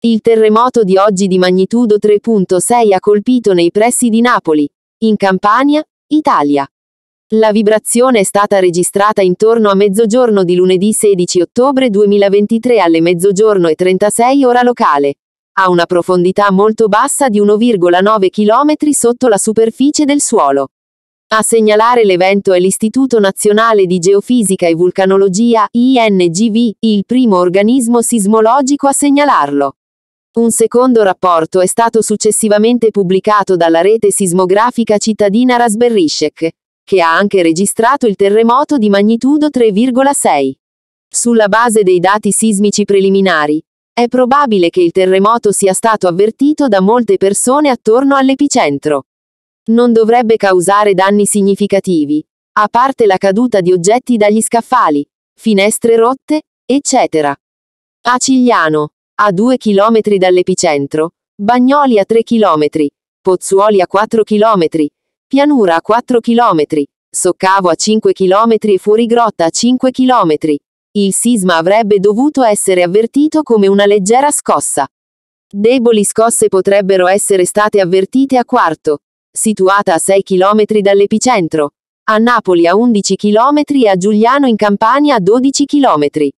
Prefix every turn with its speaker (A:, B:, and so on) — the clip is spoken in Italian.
A: Il terremoto di oggi di magnitudo 3.6 ha colpito nei pressi di Napoli, in Campania, Italia. La vibrazione è stata registrata intorno a mezzogiorno di lunedì 16 ottobre 2023 alle mezzogiorno e 36 ora locale. A una profondità molto bassa di 1,9 km sotto la superficie del suolo. A segnalare l'evento è l'Istituto Nazionale di Geofisica e Vulcanologia, INGV, il primo organismo sismologico a segnalarlo. Un secondo rapporto è stato successivamente pubblicato dalla rete sismografica cittadina Rasberishek, che ha anche registrato il terremoto di magnitudo 3,6. Sulla base dei dati sismici preliminari, è probabile che il terremoto sia stato avvertito da molte persone attorno all'epicentro. Non dovrebbe causare danni significativi, a parte la caduta di oggetti dagli scaffali, finestre rotte, eccetera. A Cigliano, a 2 km dall'epicentro, Bagnoli a 3 km, Pozzuoli a 4 km, Pianura a 4 km, Soccavo a 5 km e Fuorigrotta a 5 km. Il sisma avrebbe dovuto essere avvertito come una leggera scossa. Deboli scosse potrebbero essere state avvertite a Quarto, situata a 6 km dall'epicentro, a Napoli a 11 km e a Giuliano in Campania a 12 km.